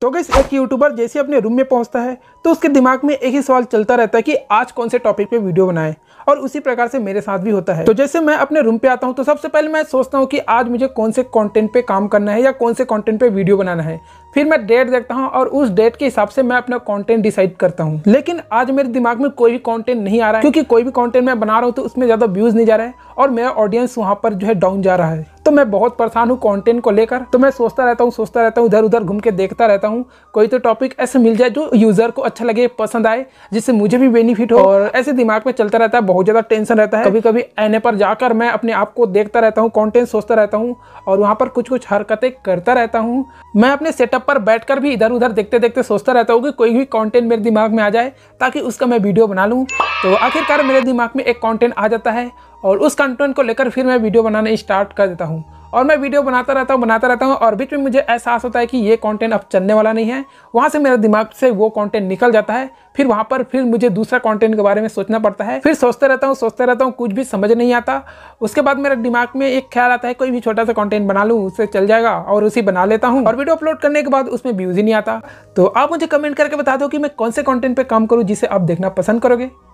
तो गैस एक यूट्यूबर जैसे अपने रूम में पहुंचता है तो उसके दिमाग में एक ही सवाल चलता रहता है कि आज कौन से टॉपिक पे वीडियो बनाएं और उसी प्रकार से मेरे साथ भी होता है तो जैसे मैं अपने रूम पे आता हूं तो सबसे पहले मैं सोचता हूं कि आज मुझे कौन से कंटेंट पे काम करना है या कौन से कॉन्टेंट पे वीडियो बनाना है फिर मैं डेट देखता हूँ और उस डेट के हिसाब से मैं अपना कॉन्टेंट डिसाइड करता हूँ लेकिन आज मेरे दिमाग में कोई भी कॉन्टेंट नहीं आ रहा है क्योंकि कोई भी कॉन्टेंट मैं बना रहा हूँ तो उसमें ज़्यादा व्यूज़ नहीं जा रहा है और मेरा ऑडियंस वहाँ पर जो है डाउन जा रहा है तो मैं बहुत परेशान हूँ कॉन्टेंट को लेकर तो मैं सोचता रहता हूँ सोचता रहता हूँ इधर उधर घूम के देखता रहता हूँ कोई तो टॉपिक ऐसे मिल जाए जो यूजर को अच्छा लगे पसंद आए जिससे मुझे भी बेनिफिट हो और ऐसे दिमाग में चलता रहता है बहुत ज़्यादा टेंशन रहता है कभी कभी आने पर जाकर मैं अपने आप को देखता रहता हूँ कॉन्टेंट सोचता रहता हूँ और वहाँ पर कुछ कुछ हरकतें करता रहता हूँ मैं अपने सेटअप पर बैठ भी इधर उधर देखते देखते सोचता रहता हूँ कि कोई भी कॉन्टेंट मेरे दिमाग में आ जाए ताकि उसका मैं वीडियो बना लूँ तो आखिरकार मेरे दिमाग में एक कॉन्टेंट आ जाता है और उस कंटेंट को लेकर फिर मैं वीडियो बनाना स्टार्ट कर देता हूँ और मैं वीडियो बनाता रहता हूँ बनाता रहता हूँ और बीच में मुझे एहसास होता है कि ये कंटेंट अब चलने वाला नहीं है वहाँ से मेरे दिमाग से वो कंटेंट निकल जाता है फिर वहाँ पर फिर मुझे दूसरा कंटेंट के बारे में सोचना पड़ता है फिर सोचते रहता हूँ सोचते रहता हूँ कुछ भी समझ नहीं आता उसके बाद मेरे दिमाग में एक ख्याल आता है कोई भी छोटा सा कॉन्टेंट बना लूँ उससे चल जाएगा और उसी बना लेता हूँ और वीडियो अपलोड करने के बाद उसमें व्यूज़ ही नहीं आता तो आप मुझे कमेंट करके बता दो कि मैं कौन से कॉन्टेंट पर काम करूँ जिसे आप देखना पसंद करोगे